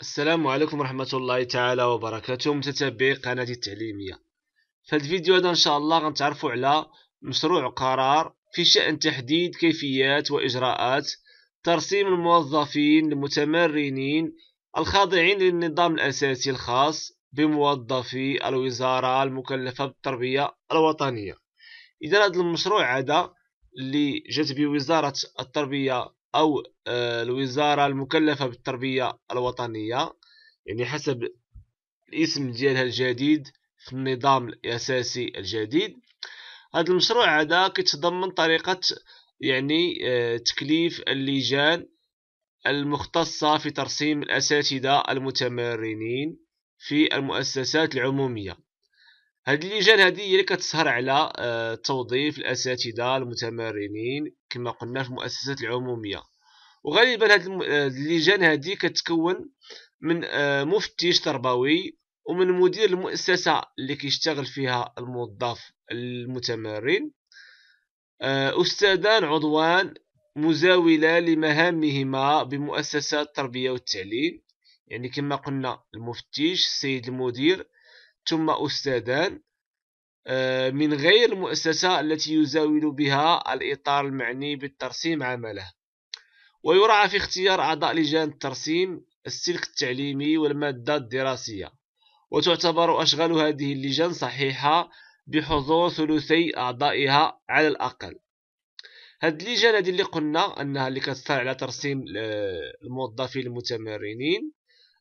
السلام عليكم ورحمة الله تعالى وبركاته متتبعي قناتي التعليمية في هذا الفيديو هذا إن شاء الله غنتعرفوا على مشروع قرار في شأن تحديد كيفيات وإجراءات ترسيم الموظفين المتمرنين الخاضعين للنظام الأساسي الخاص بموظفي الوزارة المكلفة بالتربية الوطنية إذا هذا المشروع هذا اللي جات به وزارة التربية أو آه، الوزارة المكلفة بالتربية الوطنية يعني حسب الاسم ديالها الجديد في النظام الأساسي الجديد هذا المشروع هذا كيتضمن طريقة يعني آه، تكليف اللجان المختصة في ترسيم الأساتذة المتمرنين في المؤسسات العمومية هاد اللجان هادي هي اللي كتسهر على آه، توظيف الاساتذه المتمرنين كما قلنا في المؤسسات العموميه وغالبا هاد آه، اللجان هادي كتكون من آه، مفتش تربوي ومن مدير المؤسسه اللي كيشتغل فيها الموظف المتمرن استاذان عضوان مزاوله لمهامهما بمؤسسات التربيه والتعليم يعني كما قلنا المفتش السيد المدير ثم أستاذان آه، من غير المؤسسة التي يزاول بها الإطار المعني بالترسيم عمله ويرعى في اختيار أعضاء لجان الترسيم السلك التعليمي والمادة الدراسية وتعتبر أشغال هذه اللجان صحيحة بحضور ثلثي أعضائها على الأقل هاد اللجان هذه اللي قلنا أنها اللي كتساعد على ترسيم آه، الموظفين المتمرنين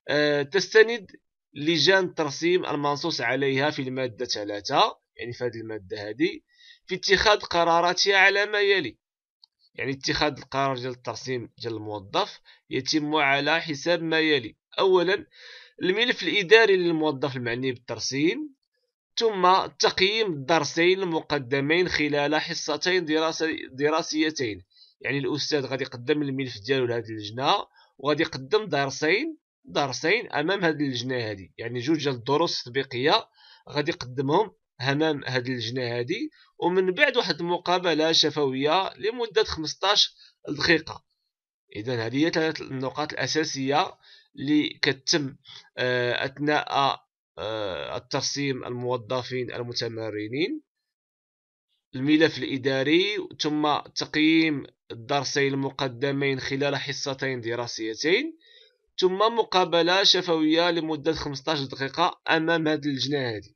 آه، تستند لجان الترسيم المنصوص عليها في المادة 3 يعني في هذه المادة هذه في اتخاذ قراراتها على ما يلي يعني اتخاذ القرار ديال الترسيم ديال الموظف يتم على حساب ما يلي اولا الملف الاداري للموظف المعني بالترسيم ثم تقييم الدرسين المقدمين خلال حصتين دراسيتين يعني الاستاذ غادي يقدم الملف ديالو لهذه اللجنه وغادي يقدم درسين درسين امام هذه اللجنه هذه يعني جوج ديال الدروس التطبيقيه غادي يقدمهم امام هذه اللجنه هذه ومن بعد واحد المقابله شفويه لمده 15 دقيقه اذا هذه هي ثلاث النقاط الاساسيه اللي كتم آه، اثناء آه، الترسيم الموظفين المتمرنين الملف الاداري ثم تقييم الدرسين المقدمين خلال حصتين دراسيتين ثم مقابله شفويه لمده 15 دقيقه امام هذا اللجنه هذه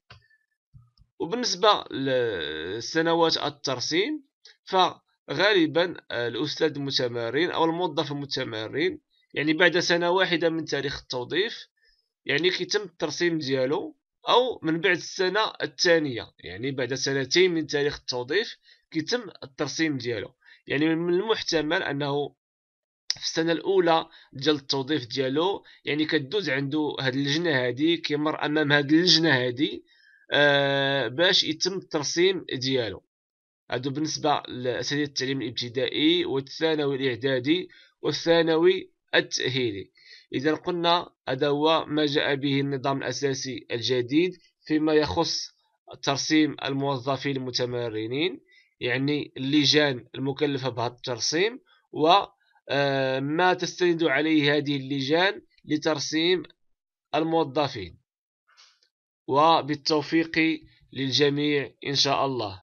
وبالنسبه لسنوات الترسيم فغالبا الاستاذ المتمرن او الموظف المتمرن يعني بعد سنه واحده من تاريخ التوظيف يعني كيتم الترسيم ديالو او من بعد السنه الثانيه يعني بعد سنتين من تاريخ التوظيف كيتم الترسيم ديالو يعني من المحتمل انه في السنه الاولى ديال التوظيف ديالو يعني كدوز عنده هاد اللجنه هادي كيمر امام هاد اللجنه هادي آه باش يتم الترسيم ديالو هادو بالنسبه لاساتذه التعليم الابتدائي والثانوي الاعدادي والثانوي التاهيلي اذا قلنا هذا هو ما جاء به النظام الاساسي الجديد فيما يخص ترسيم الموظفين المتمرنين يعني اللجان المكلفه بهذا الترسيم و آه، ما تستند عليه هذه اللجان لترسيم الموظفين وبالتوفيق للجميع إن شاء الله